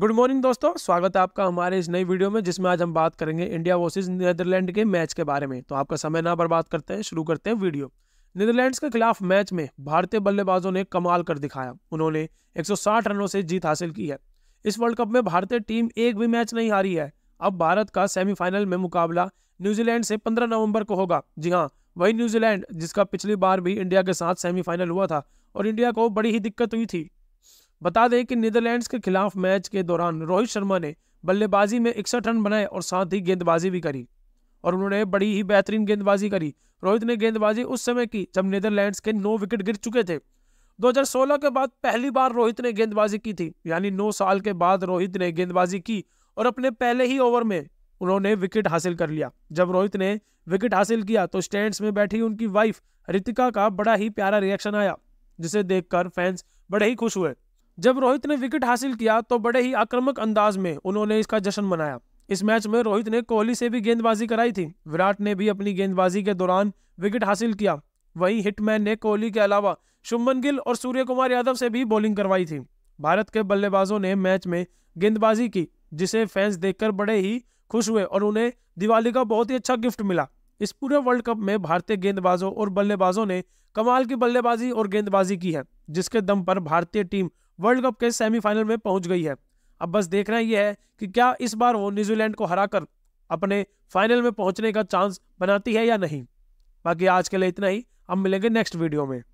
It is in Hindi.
गुड मॉर्निंग दोस्तों स्वागत है आपका हमारे इस नई वीडियो में जिसमें आज हम बात करेंगे इंडिया वर्सेज नीदरलैंड के मैच के बारे में तो आपका समय ना बर्बाद करते हैं शुरू करते हैं वीडियो नीदरलैंड्स के खिलाफ मैच में भारतीय बल्लेबाजों ने कमाल कर दिखाया उन्होंने 160 रनों से जीत हासिल की है इस वर्ल्ड कप में भारतीय टीम एक भी मैच नहीं हारी है अब भारत का सेमीफाइनल में मुकाबला न्यूजीलैंड से पंद्रह नवम्बर को होगा जी हाँ वही न्यूजीलैंड जिसका पिछली बार भी इंडिया के साथ सेमीफाइनल हुआ था और इंडिया को बड़ी ही दिक्कत हुई थी बता दें कि नीदरलैंड्स के खिलाफ मैच के दौरान रोहित शर्मा ने बल्लेबाजी में इकसठ रन बनाए और साथ ही गेंदबाजी भी करी और उन्होंने बड़ी ही बेहतरीन गेंदबाजी करी रोहित ने गेंदबाजी उस समय की जब नीदरलैंड्स के नौ विकेट गिर चुके थे 2016 के बाद पहली बार रोहित ने गेंदबाजी की थी यानी नौ साल के बाद रोहित ने गेंदबाजी की और अपने पहले ही ओवर में उन्होंने विकेट हासिल कर लिया जब रोहित ने विकेट हासिल किया तो स्टैंड्स में बैठी उनकी वाइफ रितिका का बड़ा ही प्यारा रिएक्शन आया जिसे देखकर फैंस बड़े ही खुश हुए जब रोहित ने विकेट हासिल किया तो बड़े ही आक्रामक अंदाज में उन्होंने इसका जश्न मनाया इस मैच में रोहित ने कोहली से भी गेंदबाजी कराई थी विराट ने भी अपनी गेंदबाजी के दौरान विकेट हासिल किया वहीं हिटमैन ने कोहली के अलावा शुभमन गिल और सूर्य कुमार यादव से भी बॉलिंग करवाई थी भारत के बल्लेबाजों ने मैच में गेंदबाजी की जिसे फैंस देखकर बड़े ही खुश हुए और उन्हें दिवाली का बहुत ही अच्छा गिफ्ट मिला इस पूरे वर्ल्ड कप में भारतीय गेंदबाजों और बल्लेबाजों ने कमाल की बल्लेबाजी और गेंदबाजी की है जिसके दम पर भारतीय टीम वर्ल्ड कप के सेमीफाइनल में पहुंच गई है अब बस देखना यह है कि क्या इस बार वो न्यूजीलैंड को हराकर अपने फाइनल में पहुंचने का चांस बनाती है या नहीं बाकी आज के लिए इतना ही हम मिलेंगे नेक्स्ट वीडियो में